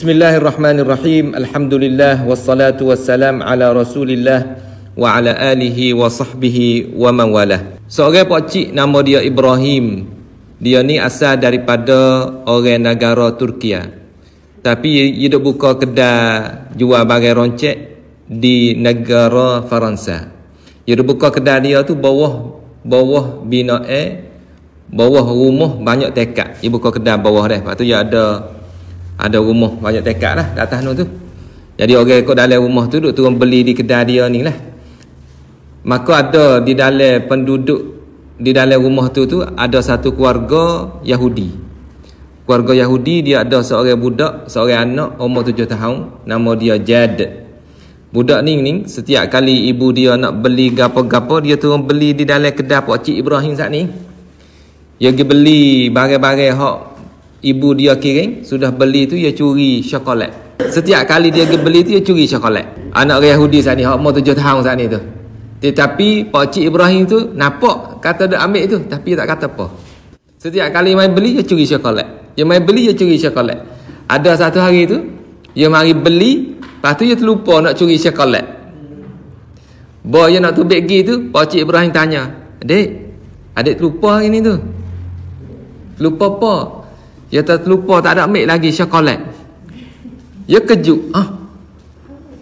Bismillahirrahmanirrahim. Alhamdulillah wassalatu wassalam ala Rasulillah wa ala alihi wa sahbihi wa man Seorang so, pak cik nama dia Ibrahim. Dia ni asal daripada orang negara Turkiya, Tapi dia buka kedai jual barang roncek di negara Faransa. Dia buka kedai dia tu bawah bawah bina eh bawah rumah banyak tekak. Dia buka kedai bawah dah. tu dia ada ada rumah banyak tekak lah di atas tu jadi orang okay, kau dalam rumah tu duduk turun beli di kedai dia ni lah maka ada di dalam penduduk di dalam rumah tu tu ada satu keluarga Yahudi keluarga Yahudi dia ada seorang budak seorang anak umur tujuh tahun nama dia Jad budak ni ni setiap kali ibu dia nak beli gapo-gapo dia turun beli di dalam kedai Pakcik Ibrahim saat ni dia pergi beli barang-barang hak ibu dia kering sudah beli tu dia curi coklat setiap kali dia beli tu dia curi coklat anak orang Yahudi saat ni umur tujuh tahun saat ni tu tetapi Pak Cik Ibrahim tu nampak kata dia ambil tu tapi tak kata apa setiap kali main beli dia curi coklat dia main beli dia curi coklat ada satu hari tu dia mari beli lepas tu dia terlupa nak curi coklat Boy yang nak tubik gi tu Pak Cik Ibrahim tanya Adik Adik terlupa hari ni tu Lupa apa Ya terlupa tak ada ambil lagi coklat. Ya kejuk. Ah.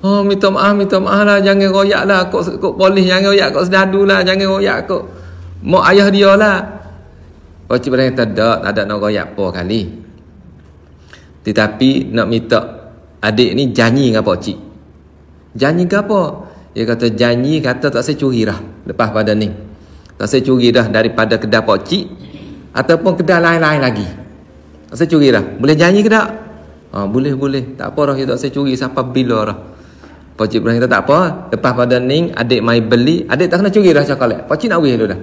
Oh, minta maaf, minta maaf lah. Jangan royak lah. Kok, kok polis, jangan royak. Kok sedadu lah. Jangan royak. Kok mak ayah dia lah. Oh, cik berani tak ada. Tak ada nak royak apa kali. Tetapi nak minta adik ni janji dengan pak cik. Janji ke apa? Dia kata janji kata tak saya curi lah. Lepas pada ni. Tak saya curi dah daripada kedai pak cik. Ataupun kedai lain-lain lagi saya curi lah, Boleh janji ke tak? Ha, boleh, boleh. Tak apa dah. Tak saya curi Siapa bila dah. Pakcik Ibrahim kata tak apa. Lepas pada ni, adik mai beli. Adik tak kena curi dah coklat. Pakcik nak beli dulu dah.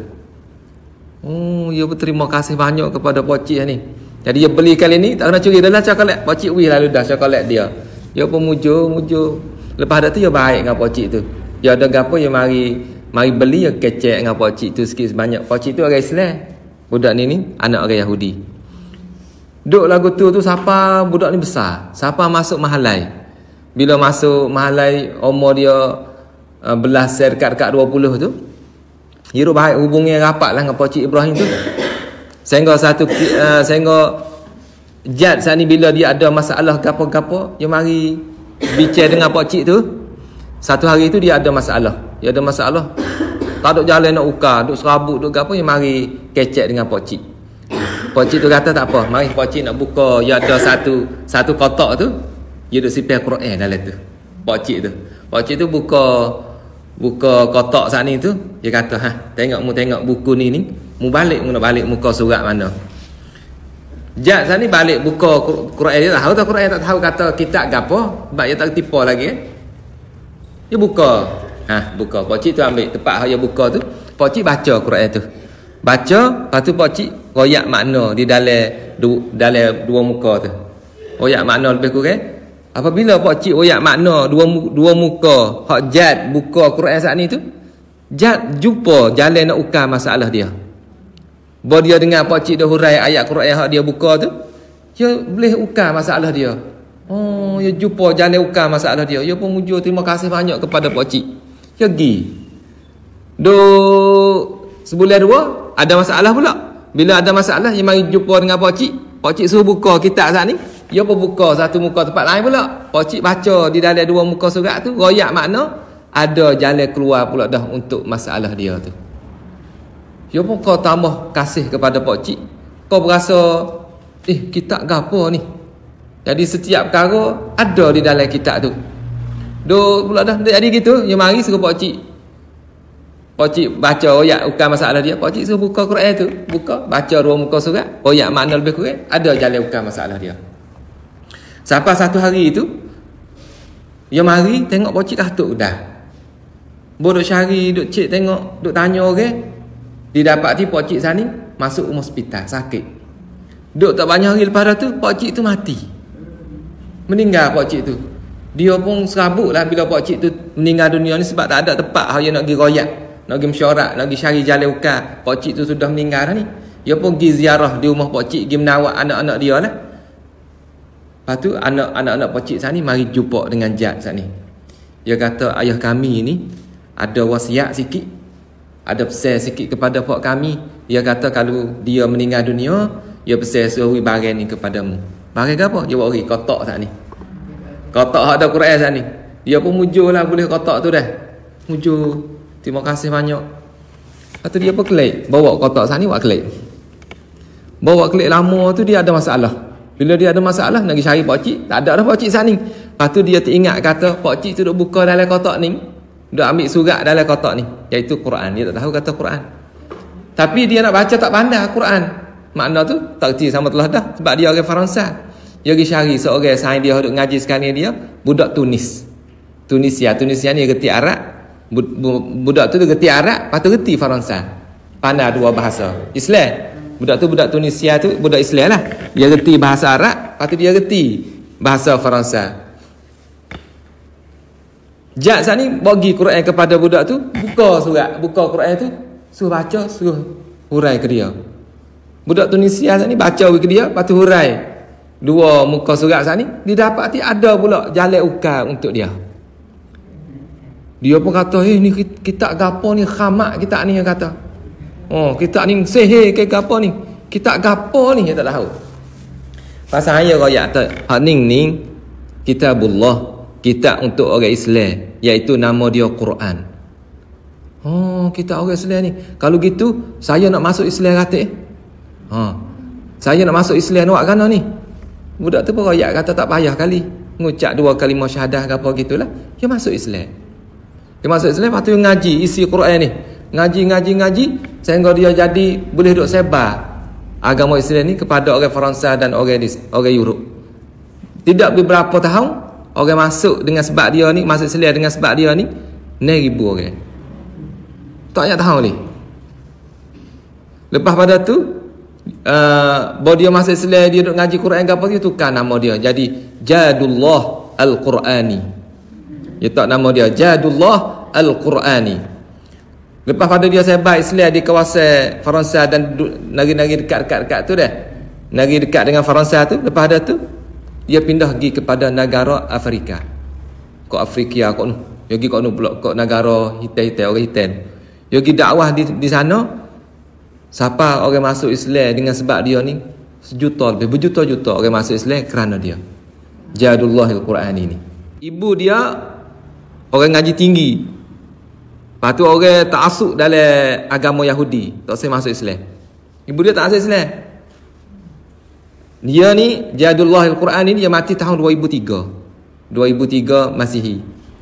Oh, ya berterima kasih banyak kepada pakcik ni. Jadi dia ya, beli kali ni, tak kena curi dah lah cakap coklat. Pakcik beli lalu dah coklat dia. Dia ya, pun mujur, mujur. Lepas ada tu, dia ya, baik dengan pakcik tu. Dia ada apa, dia mari mari beli, dia kecek dengan pakcik tu sikit sebanyak. Pakcik tu orang Islam. Budak ni ni, anak orang Yahudi. Duk lagu tu tu siapa budak ni besar. Siapa masuk mahalai. Bila masuk mahalai umur dia uh, belas ser kat dekat 20 tu. Hiru baik hubungi rapat lah dengan Pakcik Ibrahim tu. Sehingga satu uh, sehingga jad saat ni bila dia ada masalah gapo-gapo, dia mari bicara dengan Pakcik tu. Satu hari tu dia ada masalah. Dia ada masalah. Tak ada jalan nak ukar, duk serabut, duk gapo, dia mari kecek dengan Pakcik. Pakcik tu kata tak apa. Mari pakcik nak buka yang ada satu satu kotak tu. Dia duduk sipil Quran dalam tu. Pakcik tu. Pakcik tu buka buka kotak sana tu. Dia kata, ha, tengok mu tengok buku ni ni. Mu balik, mu nak balik muka surat mana. Jat sana ni balik buka Quran dia tahu tak Quran tak tahu kata kitab ke apa. Sebab dia tak tipu lagi. Eh. Dia buka. Ha, buka. Pakcik tu ambil tempat dia buka tu. Pakcik baca Quran tu. Baca, lepas tu pakcik royak makna di dalam du, dalam dua muka tu royak makna lebih kurang eh? apabila pak cik royak makna dua dua muka hak jad buka Quran saat ni tu jad jumpa jalan nak ukar masalah dia bila dia dengar pak cik dah hurai ayat Quran hak dia buka tu dia boleh ukar masalah dia oh dia jumpa jalan ukar masalah dia dia pun mujur terima kasih banyak kepada pak cik dia pergi do sebulan dua ada masalah pula bila ada masalah, dia mari jumpa dengan pakcik. Pakcik suruh buka kitab saat ni. Dia pun buka satu muka tempat lain pula. Pakcik baca di dalam dua muka surat tu. Royak makna ada jalan keluar pula dah untuk masalah dia tu. Dia pun kau tambah kasih kepada pakcik. Kau berasa, eh kitab ke apa ni? Jadi setiap perkara ada di dalam kitab tu. Dia pula dah jadi gitu. Dia mari suruh pakcik Pakcik baca ayat bukan masalah dia. Pakcik suruh buka Quran tu. Buka, baca dua muka surat. Ayat mana lebih kurang, ada jalan bukan masalah dia. Siapa satu hari itu, dia mari tengok pakcik katuk dah. Bodoh syari, duk cik tengok, duk tanya orang. Okay? Didapati pakcik sana, masuk rumah hospital, sakit. Duk tak banyak hari lepas tu, pakcik tu mati. Meninggal pakcik tu. Dia pun serabut lah bila pakcik tu meninggal dunia ni sebab tak ada tempat hari nak pergi royak. Nak pergi mesyuarat, nak pergi syari jalan ukar. Pakcik tu sudah meninggal dah ni. Dia pun pergi ziarah di rumah pakcik, pergi menawak anak-anak dia lah. Lepas tu anak-anak pakcik sana ni mari jumpa dengan jad sana ni. Dia kata ayah kami ni ada wasiat sikit. Ada pesan sikit kepada pak kami. Dia kata kalau dia meninggal dunia, dia pesan suruh barang ni kepadamu. Barang apa? Dia buat kotak sana ni. Kotak ada Quran sana ni. Dia pun mujur lah boleh kotak tu dah. Mujur. Terima kasih banyak. atau dia berkelip. Bawa kotak sana ni buat kelip. Bawa kelip lama tu dia ada masalah. Bila dia ada masalah, nak pergi cari pakcik. Tak ada dah pakcik sana ni. Lepas tu dia teringat kata, pakcik tu duk buka dalam kotak ni. Duk ambil surat dalam kotak ni. Iaitu Quran. Dia tak tahu kata Quran. Tapi dia nak baca tak pandai Quran. Makna tu, tak kerti sama telah dah. Sebab dia orang Faransa. Dia pergi cari seorang sain dia duk ngaji sekarang dia. Budak Tunis. Tunisia. Tunisia ni dia kerti Arab budak tu dia geti Arab lepas tu geti Faransa pandai dua bahasa Islam budak tu budak Tunisia tu budak Islam lah dia geti bahasa Arab lepas tu dia geti bahasa Faransa Jat saat ni bagi Quran kepada budak tu buka surat buka Quran tu suruh baca suruh hurai ke dia budak Tunisia saat ni baca ke dia lepas tu hurai dua muka surat saat ni dia dapat ada pula jalan ukar untuk dia dia pun kata, eh ni kitab gapo ni, khamak kitab ni yang kata. Oh, kitab ni sehe ke gapo ni? Kitab gapo ni yang tak tahu. Pasal ayah kau yakta, hening ni, kitabullah, kitab untuk orang Islam, iaitu nama dia Quran. Oh, kita orang Islam ni. Kalau gitu, saya nak masuk Islam kata eh. Ha. Saya nak masuk Islam nak kan ni? Budak tu pun kata tak payah kali. Ngucap dua kalimah syahadah ke apa gitulah. Dia masuk Islam. Dia masuk Islam Lepas tu ngaji isi Quran ni Ngaji, ngaji, ngaji Sehingga dia jadi boleh duduk sebar Agama Islam ni kepada orang Faransa dan orang ini, orang Europe Tidak beberapa tahun Orang masuk dengan sebab dia ni Masuk Islam dengan sebab dia ni Neribu orang Tak banyak tahun ni Lepas pada tu uh, Bawa dia masuk Islam Dia duduk ngaji Quran ke apa Dia tukar nama dia Jadi Jadullah Al-Qurani dia tak nama dia Jadullah Al-Qurani lepas pada dia saya baik selia di kawasan Faransa dan negeri-negeri dekat-dekat tu dah negeri dekat dengan Faransa tu lepas ada tu dia pindah pergi kepada negara Afrika kok Afrika kok ni dia pergi kok ni pula kok negara hitam-hitam orang hitam dia pergi dakwah di, di sana siapa orang masuk Islam dengan sebab dia ni sejuta lebih berjuta-juta orang masuk Islam kerana dia Jadullahil Quran ini ibu dia orang ngaji tinggi lepas tu orang tak asuk dalam agama Yahudi tak saya masuk Islam ibu dia tak masuk Islam dia ni Jadullah Al-Quran ni dia mati tahun 2003 2003 Masihi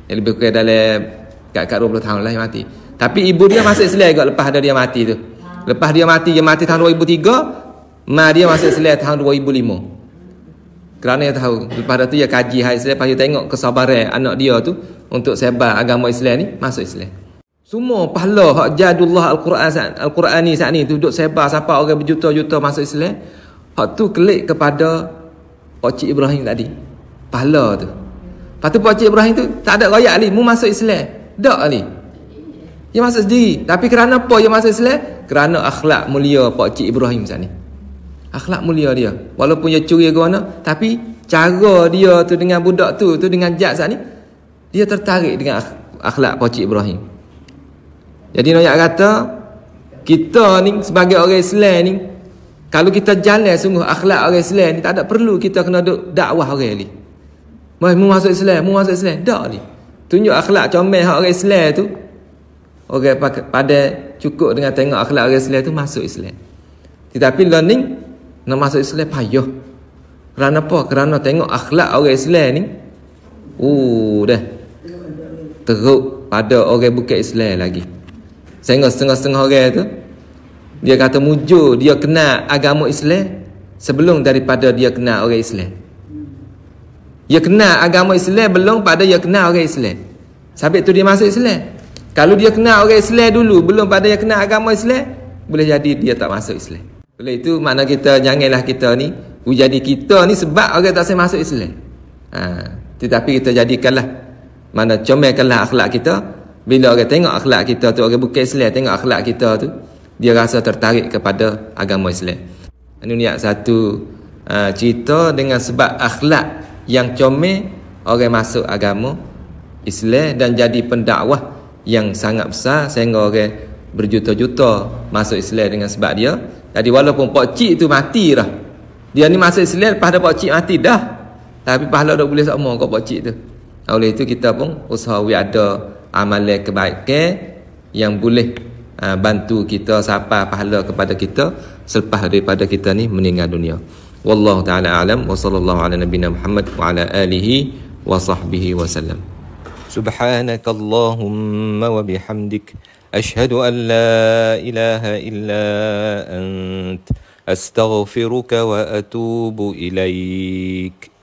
yang lebih kurang dalam kat, kat 20 tahun lah dia mati tapi ibu dia masuk Islam juga lepas dia mati tu lepas dia mati dia mati tahun 2003 mak dia masuk Islam tahun 2005 kerana dia tahu Lepas tu dia kaji hari Selepas dia tengok kesabaran anak dia tu untuk sebar agama Islam ni masuk Islam. Semua pahala hak jadullah al-Quran al-Quran ni saat ni duduk duk sebar siapa orang berjuta-juta masuk Islam. Hak tu klik kepada Pakcik Ibrahim tadi. Pahala tu. Lepas tu Pakcik Ibrahim tu tak ada royak ni mu masuk Islam. Dak ni. Dia masuk sendiri. Tapi kerana apa dia masuk Islam? Kerana akhlak mulia Pakcik Ibrahim saat ni. Akhlak mulia dia. Walaupun dia curi ke mana, tapi cara dia tu dengan budak tu, tu dengan jad saat ni, dia tertarik dengan akhlak Pakcik Ibrahim. Jadi Noyak kata, kita ni sebagai orang Islam ni, kalau kita jalan sungguh akhlak orang Islam ni, tak ada perlu kita kena duk dakwah orang ni. Mereka mau masuk Islam, mau masuk Islam. Tak ni. Tunjuk akhlak comel orang Islam tu, orang pada cukup dengan tengok akhlak orang Islam tu masuk Islam. Tetapi learning, nak masuk Islam payah. Kerana apa? Kerana tengok akhlak orang Islam ni, Oh, dah teruk pada orang bukan Islam lagi. Sehingga setengah-setengah orang itu. dia kata mujur dia kena agama Islam sebelum daripada dia kena orang Islam. Dia kena agama Islam belum pada dia kena orang Islam. Sampai tu dia masuk Islam. Kalau dia kena orang Islam dulu belum pada dia kena agama Islam, boleh jadi dia tak masuk Islam. Oleh itu makna kita janganlah kita ni jadi kita ni sebab orang tak sempat masuk Islam. Ha, tetapi kita jadikanlah mana comelkanlah akhlak kita bila orang tengok akhlak kita tu orang bukan Islam tengok akhlak kita tu dia rasa tertarik kepada agama Islam ini niat satu uh, cerita dengan sebab akhlak yang comel orang masuk agama Islam dan jadi pendakwah yang sangat besar sehingga orang berjuta-juta masuk Islam dengan sebab dia jadi walaupun pak cik tu mati dah dia ni masuk Islam lepas dah pak mati dah tapi pahala dah boleh sama kau pak cik tu oleh itu kita pun usahawi ada amalan kebaikan yang boleh aa, ah, bantu kita sapa pahala kepada kita selepas daripada kita ni meninggal dunia. Wallahu taala alam wa sallallahu ala nabiyyina Muhammad wa ala alihi wa sahbihi wa sallam. Subhanakallahumma wa bihamdik ashhadu an la ilaha illa ant astaghfiruka wa atubu ilaika.